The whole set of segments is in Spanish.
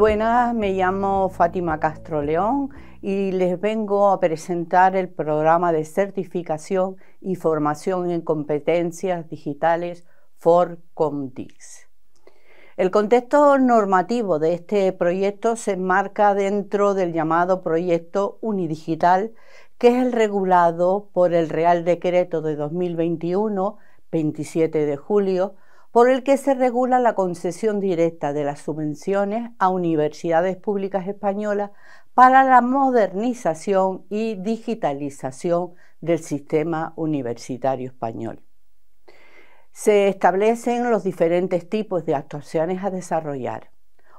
buenas, me llamo Fátima Castro León y les vengo a presentar el programa de certificación y formación en competencias digitales for El contexto normativo de este proyecto se enmarca dentro del llamado proyecto Unidigital, que es el regulado por el Real Decreto de 2021, 27 de julio, por el que se regula la concesión directa de las subvenciones a universidades públicas españolas para la modernización y digitalización del sistema universitario español. Se establecen los diferentes tipos de actuaciones a desarrollar.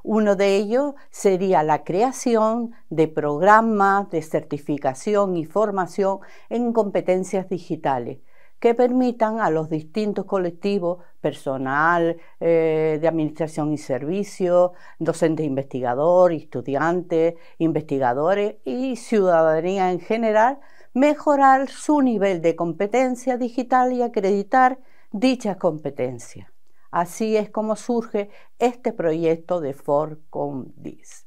Uno de ellos sería la creación de programas de certificación y formación en competencias digitales, que permitan a los distintos colectivos, personal, eh, de administración y servicio, docentes investigadores, estudiantes, investigadores y ciudadanía en general, mejorar su nivel de competencia digital y acreditar dichas competencias. Así es como surge este proyecto de FORCOMDIS.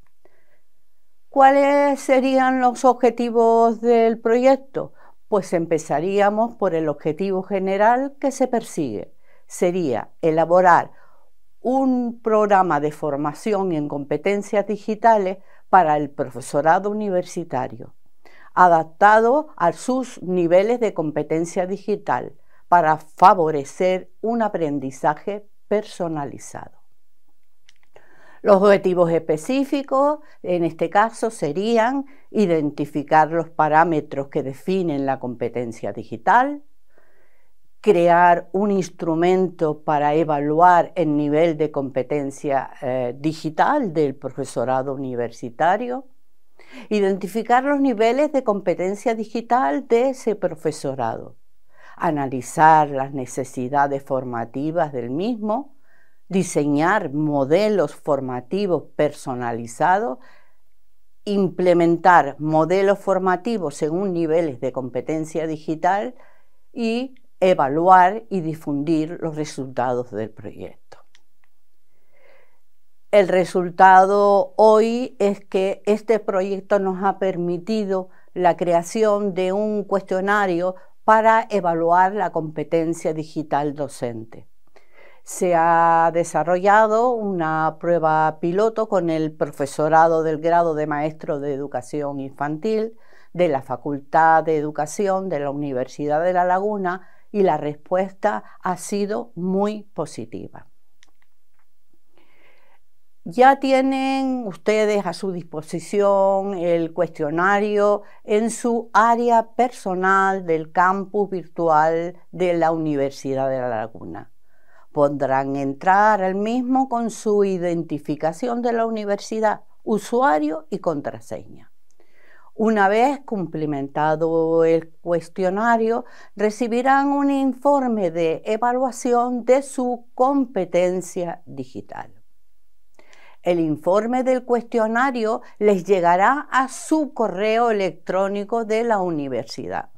¿Cuáles serían los objetivos del proyecto? Pues empezaríamos por el objetivo general que se persigue. Sería elaborar un programa de formación en competencias digitales para el profesorado universitario, adaptado a sus niveles de competencia digital para favorecer un aprendizaje personalizado. Los objetivos específicos, en este caso, serían identificar los parámetros que definen la competencia digital, crear un instrumento para evaluar el nivel de competencia eh, digital del profesorado universitario, identificar los niveles de competencia digital de ese profesorado, analizar las necesidades formativas del mismo, diseñar modelos formativos personalizados, implementar modelos formativos según niveles de competencia digital y evaluar y difundir los resultados del proyecto. El resultado hoy es que este proyecto nos ha permitido la creación de un cuestionario para evaluar la competencia digital docente se ha desarrollado una prueba piloto con el profesorado del grado de maestro de educación infantil de la Facultad de Educación de la Universidad de La Laguna y la respuesta ha sido muy positiva. Ya tienen ustedes a su disposición el cuestionario en su área personal del campus virtual de la Universidad de La Laguna podrán entrar al mismo con su identificación de la universidad, usuario y contraseña. Una vez cumplimentado el cuestionario, recibirán un informe de evaluación de su competencia digital. El informe del cuestionario les llegará a su correo electrónico de la universidad.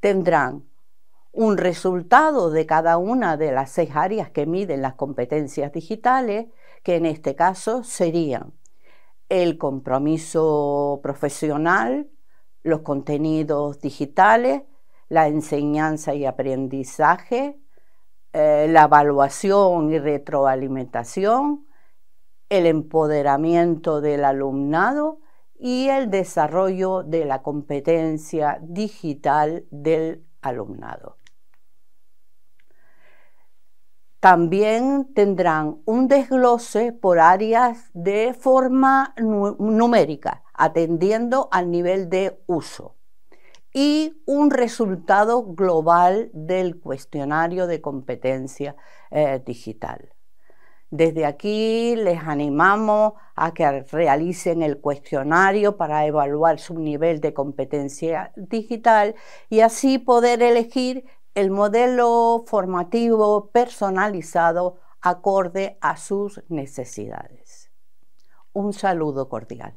Tendrán un resultado de cada una de las seis áreas que miden las competencias digitales, que en este caso serían el compromiso profesional, los contenidos digitales, la enseñanza y aprendizaje, eh, la evaluación y retroalimentación, el empoderamiento del alumnado y el desarrollo de la competencia digital del alumnado. También tendrán un desglose por áreas de forma numérica, atendiendo al nivel de uso, y un resultado global del cuestionario de competencia eh, digital. Desde aquí les animamos a que realicen el cuestionario para evaluar su nivel de competencia digital y así poder elegir el modelo formativo personalizado acorde a sus necesidades. Un saludo cordial.